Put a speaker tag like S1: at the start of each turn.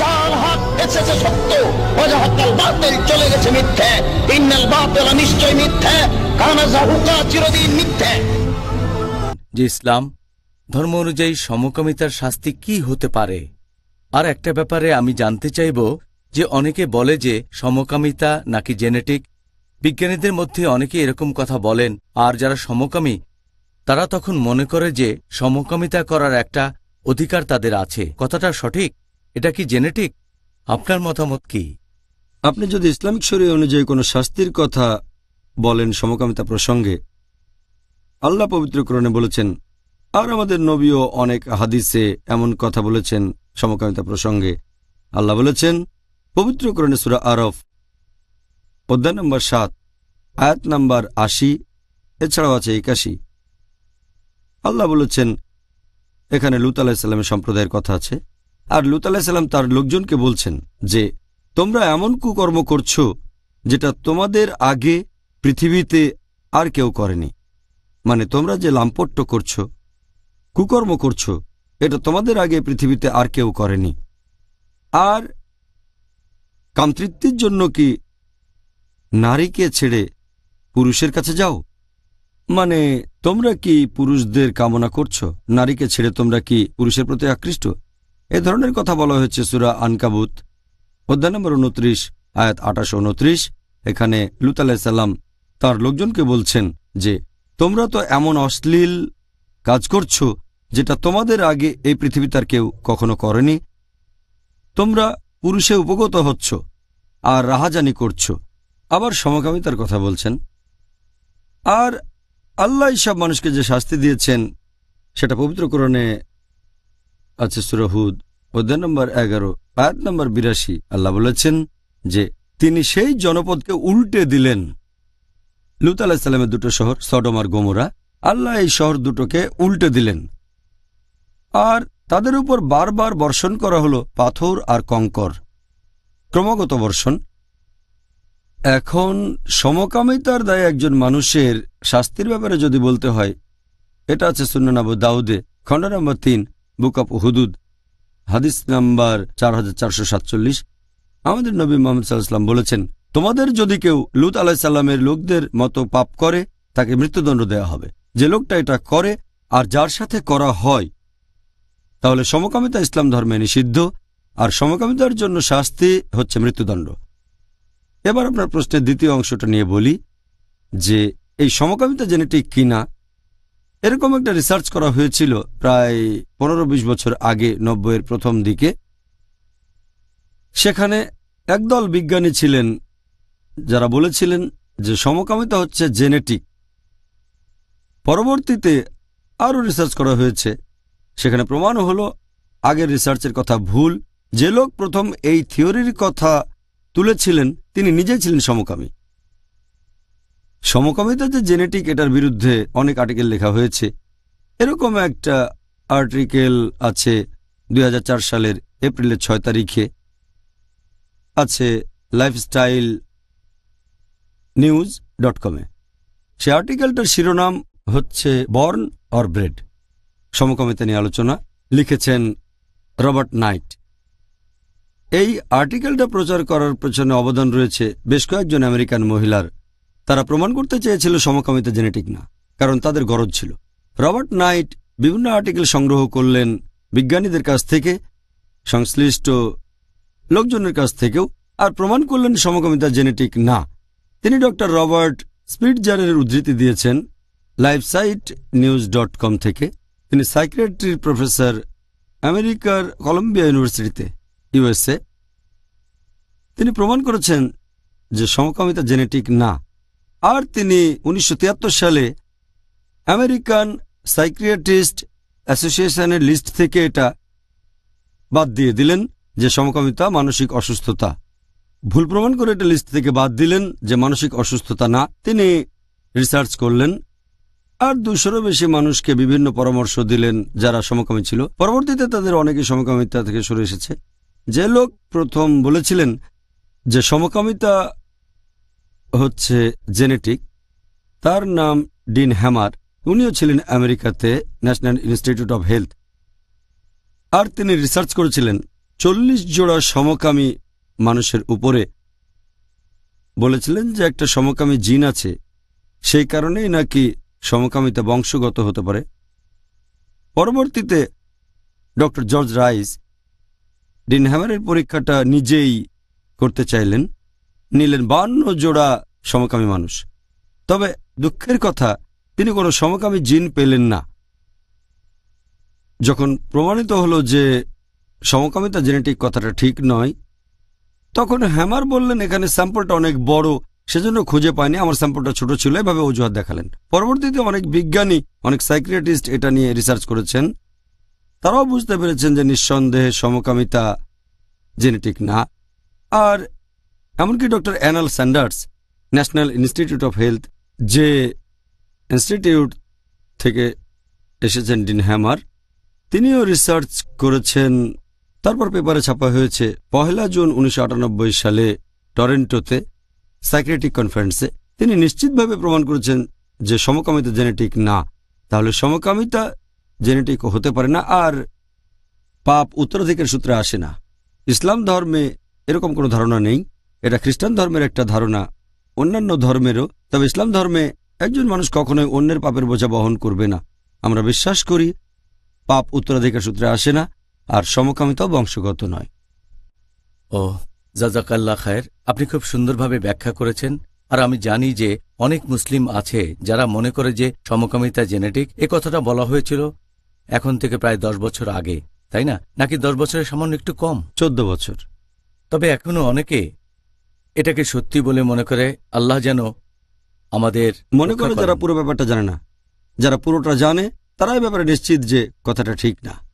S1: যার এসেছে সত্য বাতিল চলে গেছে মিথ্যে ইন্নাল বাতিল নিশ্চয় মিথ্যে কানা জাহুকা চিরদিন মিথ্যে
S2: যে ইসলাম ধর্ম অনুযায়ী সমকামিতার শাস্তি কি হতে পারে আর একটা ব্যাপারে আমি জানতে চাইব যে অনেকে বলে যে সমকামিতা নাকি জেনেটিক বিজ্ঞানীদের মধ্যে অনেকে এরকম কথা বলেন আর যারা সমকামী তারা তখন মনে করে যে সমকামিতা করার একটা অধিকার তাদের আছে কথাটা সঠিক এটা কি জেনেটিক আপনার মতামত কি আপনি যদি
S1: ইসলামিক শরীর অনুযায়ী কোনো শাস্তির কথা বলেন সমকামিতা প্রসঙ্গে আল্লাহ পবিত্রকরণে বলেছেন আর আমাদের নবীও অনেক হাদিসে এমন কথা বলেছেন সমকামিতা প্রসঙ্গে আল্লাহ বলেছেন পবিত্রকরণে সুরা আরফ অধ্যায় নম্বর সাত আয়াত নম্বর আশি এছাড়াও আছে একাশি আল্লাহ বলেছেন এখানে লুত আলাহিসাল্লামের সম্প্রদায়ের কথা আছে আর লুত আলাহিসাল্লাম তার লোকজনকে বলছেন যে তোমরা এমন কুকর্ম করছ যেটা তোমাদের আগে পৃথিবীতে আর কেউ করেনি মানে তোমরা যে লাম্পট্য করছ কুকর্ম করছ এটা তোমাদের আগে পৃথিবীতে আর কেউ করেনি আর কামতৃত্বের জন্য কি নারীকে ছেড়ে পুরুষের কাছে যাও মানে তোমরা কি পুরুষদের কামনা করছো নারীকে ছেড়ে তোমরা কি পুরুষের প্রতি আকৃষ্ট এ ধরনের কথা বলা হয়েছে সুরা আনকাবুত অধ্যায় নম্বর উনত্রিশ আয়াত আঠাশো উনত্রিশ এখানে লুত আলাইসাল্লাম তার লোকজনকে বলছেন যে তোমরা তো এমন অশ্লীল কাজ করছো যেটা তোমাদের আগে এই পৃথিবী তার কেউ কখনো করেনি তোমরা পুরুষে উপগত হচ্ছ আর রাহাজানি করছ আবার সমকামিতার কথা বলছেন আর আল্লাহ সব মানুষকে যে শাস্তি দিয়েছেন সেটা পবিত্র আছে সুরহুদ অধ্যায় নম্বর এগারো আয়াত নম্বর বিরাশি আল্লাহ বলেছেন যে তিনি সেই জনপদকে উল্টে দিলেন লুত আল্লাহ সাল্লামের দুটো শহর সডমার গোমরা আল্লাহ এই শহর দুটোকে উল্টে দিলেন আর তাদের উপর বারবার বর্ষণ করা হলো পাথর আর কঙ্কর ক্রমাগত বর্ষণ এখন সমকামিতার দায়ে একজন মানুষের শাস্তির ব্যাপারে যদি বলতে হয় এটা আছে সুন্ননাবু দাউদে খণ্ড নম্বর তিন বুক অফ হুদুদ হাদিস নাম্বার চার আমাদের নবী মোহাম্মদ সাল্লাহাম বলেছেন তোমাদের যদি কেউ লুত সাল্লামের লোকদের মতো পাপ করে তাকে মৃত্যুদণ্ড দেয়া হবে যে লোকটা এটা করে আর যার সাথে করা হয় তাহলে সমকামিতা ইসলাম ধর্মে নিষিদ্ধ আর সমকামিতার জন্য শাস্তি হচ্ছে মৃত্যুদণ্ড এবার আপনার প্রশ্নের দ্বিতীয় অংশটা নিয়ে বলি যে এই সমকামিতা জেনেটিক কিনা এরকম একটা রিসার্চ করা হয়েছিল প্রায় পনেরো বিশ বছর আগে নব্বইয়ের প্রথম দিকে সেখানে একদল বিজ্ঞানী ছিলেন যারা বলেছিলেন যে সমকামিতা হচ্ছে জেনেটিক পরবর্তীতে আরও রিসার্চ করা হয়েছে সেখানে প্রমাণ হলো আগের রিসার্চের কথা ভুল যে লোক প্রথম এই থিওরির কথা তুলেছিলেন তিনি নিজেই ছিলেন সমকামী সমকামিতা যে জেনেটিক এটার বিরুদ্ধে অনেক আর্টিকেল লেখা হয়েছে এরকম একটা আর্টিকেল আছে দুই সালের এপ্রিলের ছয় তারিখে আছে লাইফস্টাইল নিউজ ডট কমে সে আর্টিকেলটার শিরোনাম হচ্ছে বর্ন অর ব্রেড সমকামিতা নিয়ে আলোচনা লিখেছেন রবার্ট নাইট এই আর্টিকেলটা প্রচার করার পেছনে অবদান রয়েছে বেশ কয়েকজন আমেরিকান মহিলার তারা প্রমাণ করতে চেয়েছিল সমকামিতা জেনেটিক না কারণ তাদের গরজ ছিল রবার্ট নাইট বিভিন্ন আর্টিকেল সংগ্রহ করলেন বিজ্ঞানীদের কাছ থেকে সংশ্লিষ্ট লোকজনের কাছ থেকেও আর প্রমাণ করলেন সমকামিতা জেনেটিক না তিনি ডক্টর রবার্ট স্পিডজারের উদ্ধৃতি দিয়েছেন লাইফসাইট নিউজ ডট কম থেকে তিনি সাইক্রেটারির প্রফেসর আমেরিকার কলম্বিয়া ইউনিভার্সিটিতে ইউএসএ তিনি প্রমাণ করেছেন যে সমকামিতা জেনেটিক না আর তিনি উনিশশো সালে আমেরিকান সাইক্রিয়াটিস্ট অ্যাসোসিয়েশনের লিস্ট থেকে এটা বাদ দিয়ে দিলেন যে সমকামিতা মানসিক অসুস্থতা ভুল প্রমাণ করে এটা লিস্ট থেকে বাদ দিলেন যে মানসিক অসুস্থতা না তিনি রিসার্চ করলেন আর দুশোরও বেশি মানুষকে বিভিন্ন পরামর্শ দিলেন যারা সমকামী ছিল পরবর্তীতে তাদের অনেকে সমকামিতা থেকে সরে এসেছে যে লোক প্রথম বলেছিলেন যে সমকামিতা হচ্ছে জেনেটিক তার নাম ডিন হ্যামার উনিও ছিলেন আমেরিকাতে ন্যাশনাল ইনস্টিটিউট অব হেলথ আর তিনি রিসার্চ করেছিলেন চল্লিশ জোড়া সমকামী মানুষের উপরে বলেছিলেন যে একটা সমকামী জিন আছে সেই কারণেই নাকি সমকামিতা বংশগত হতে পারে পরবর্তীতে ডক্টর জর্জ রাইস ডিনহ্যামারের পরীক্ষাটা নিজেই করতে চাইলেন নিলেন বান্ন জোড়া সমকামী মানুষ তবে দুঃখের কথা তিনি কোনো সমকামী জিন পেলেন না যখন প্রমাণিত হলো যে সমকামিতা জেনেটিক কথাটা ঠিক নয় তখন হ্যামার বললেন এখানে স্যাম্পলটা অনেক বড় সেজন্য খুঁজে পায়নি আমার স্যাম্পলটা ছোট ছিল এভাবে অজুহাত দেখালেন পরবর্তীতে অনেক বিজ্ঞানী অনেক সাইক্রিয়াটিস্ট এটা নিয়ে রিসার্চ করেছেন তারাও বুঝতে পেরেছেন যে নিঃসন্দেহে সমকামিতা জেনেটিক না আর এমনকি ডক্টর অ্যানাল Sanders National Institute of Health যে ইনস্টিটিউট থেকে এসেছেন ডিন হ্যামার তিনিও রিসার্চ করেছেন তারপর পেপারে ছাপা হয়েছে পহেলা জুন উনিশশো সালে টরেন্টোতে সাইক্রেটিক কনফারেন্সে তিনি নিশ্চিতভাবে প্রমাণ করেছেন যে সমকামিতা জেনেটিক না তাহলে সমকামিতা জেনেটিক হতে পারে না আর পাপ উত্তরাধিকার সূত্রে আসে না ইসলাম ধর্মে এরকম কোনো ধারণা নেই এটা খ্রিস্টান ধর্মের একটা ধারণা অন্যান্য ধর্মেরও তবে ইসলাম ধর্মে একজন মানুষ কখনোই অন্যের পাপের বোঝা বহন করবে না আমরা বিশ্বাস করি পাপ উত্তরাধিকার সূত্রে আসে না আর
S2: সমকামিতাও বংশগত নয় ও জাজাকাল্লা খায়ের আপনি খুব সুন্দরভাবে ব্যাখ্যা করেছেন আর আমি জানি যে অনেক মুসলিম আছে যারা মনে করে যে সমকামিতা জেনেটিক এ কথাটা বলা হয়েছিল এখন থেকে প্রায় দশ বছর আগে তাই না নাকি দশ বছরের সামান্য একটু কম চোদ্দ বছর তবে এখনও অনেকে এটাকে সত্যি বলে মনে করে আল্লাহ যেন আমাদের মনে করে যারা পুরো ব্যাপারটা জানে না যারা পুরোটা জানে তারা এই ব্যাপারে নিশ্চিত যে কথাটা ঠিক না